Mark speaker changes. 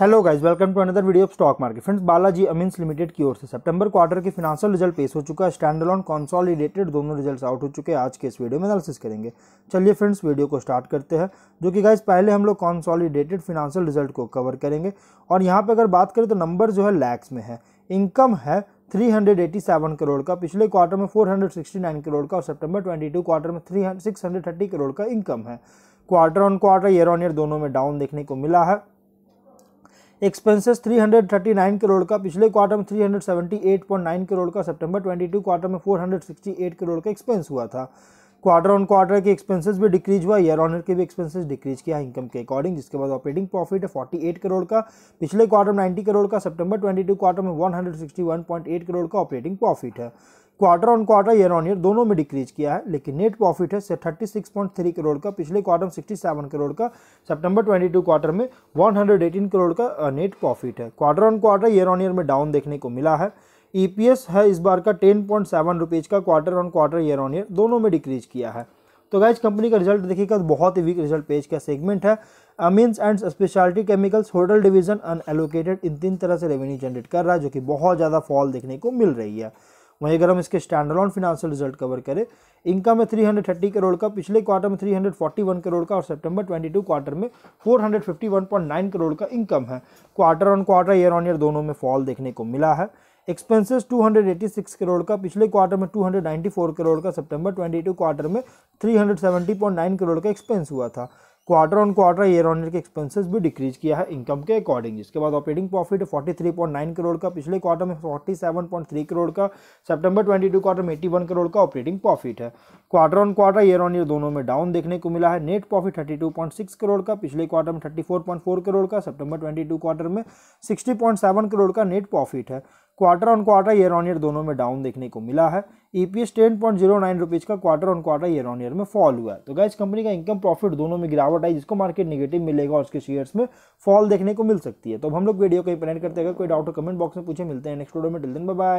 Speaker 1: hello guys welcome to another video of stock market friends Balaji Amines Limited की ओर से सितंबर क्वार्टर के फिनांशियल रिजल्ट पेश हो चुका है स्टैंडलॉन कॉन्सॉलिडेटेड दोनों रिजल्ट्स आउट हो चुके हैं आज के इस वीडियो में एनालिसिस करेंगे चलिए फ्रेंड्स वीडियो को स्टार्ट करते हैं जो कि गाइज पहले हम लोग कॉन्सॉलीडेटेड फिनांशियल रिजल्ट को कवर करेंगे और यहाँ पर अगर बात करें तो नंबर जो है लैक्स में है इनकम है 387 करोड़ का पिछले क्वार्टर में 469 करोड़ का और सितंबर 22 क्वार्टर में 3 630 करोड़ का इनकम है quarter on quarter year on year दोनों में डाउन देखने को मिला है एक्सपेंसेस 339 करोड़ का पिछले क्वार्टर में 378.9 करोड़ का सितंबर 22 क्वार्टर में 468 करोड़ का एक्सपेंस हुआ था क्वार्टर ऑन क्वार्टर के एक्सपेंसेस भी डिक्रीज हुआ ईयर ऑनर के भी एक्सपेंसेस डिक्रीज किया इनकम के अकॉर्डिंग जिसके बाद ऑपरेटिंग प्रॉफिट है 48 करोड़ का पिछले क्वार्टर में 90 करोड़ का सितंबर 22 क्वार्टर में 161.8 करोड़ का ऑपरेटिंग प्रॉफिट है quarter on quarter year on year दोनों में डिक्रीज किया है लेकिन नेट प्रॉफिट है thirty six point three crore का पिछले क्वार्टर में सिक्सटी सेवन करोड़ का सितंबर ट्वेंटी टू क्वार्टर में वन हंड्रेड एटीन करोड़ का नेट प्रॉफिट है quarter on quarter year on year में डाउन देखने को मिला है ईपीएस e है इस बार का टेन पॉइंट सेवन रुपीज़ का quarter on quarter year on year दोनों में डिक्रीज किया है तो गाइज कंपनी का रिजल्ट देखिएगा बहुत ही वीक रिजल्ट पेज का सेगमेंट है amines and specialty chemicals hotel division unallocated इन तीन तरह से रेवेन्यू जनरेट कर रहा है जो कि बहुत ज़्यादा फॉल देखने को मिल रही है वहीं अगर हम इसके standalone financial result cover करें इनकम है 330 करोड़ का पिछले क्वार्टर में 341 करोड़ का और सितंबर 22 क्वार्टर में 451.9 करोड़ का इनकम है quarter on quarter year on year दोनों में फॉल देखने को मिला है एक्सपेंसेस 286 करोड़ का पिछले क्वार्टर में 294 करोड़ का सितंबर 22 क्वार्टर में 370.9 करोड़ का एक्सपेंस हुआ था quarter on quarter year on year के एक्सपेंसेस भी डिक्रीज किया है इनकम के अकॉर्डिंग इसके बाद ऑपरेटिंग प्रॉफिट 43.9 करोड़ का पिछले क्वार्टर में 47.3 करोड़ का सितंबर 22 क्वार्टर में 81 करोड़ का ऑपरेटिंग प्रॉफिट है quarter on quarter year on year दोनों में डाउन देखने को मिला है नेट प्रॉफिट 32.6 करोड़ का पिछले क्वार्टर में 34.4 करोड़ का सितंबर 22 क्वार्टर में 60.7 करोड़ का नेट प्रॉफिट है quarter on quarter year on year दोनों में डाउन देखने को मिला है E P S ten point zero nine rupees का quarter on quarter year on year में फॉल हुआ है तो गैस कंपनी का इनकम प्रॉफिट दोनों में गिरावट आई जिसको मार्केट निगेटिव मिलेगा और उसके शेयर्स में फॉल देखने को मिल सकती है तो हम लोग वीडियो को ही करते हैं अगर कोई डाउट हो कमेंट बॉक्स में पूछे मिलते हैं नेक्स्ट वीडियो में टिल दिन बाय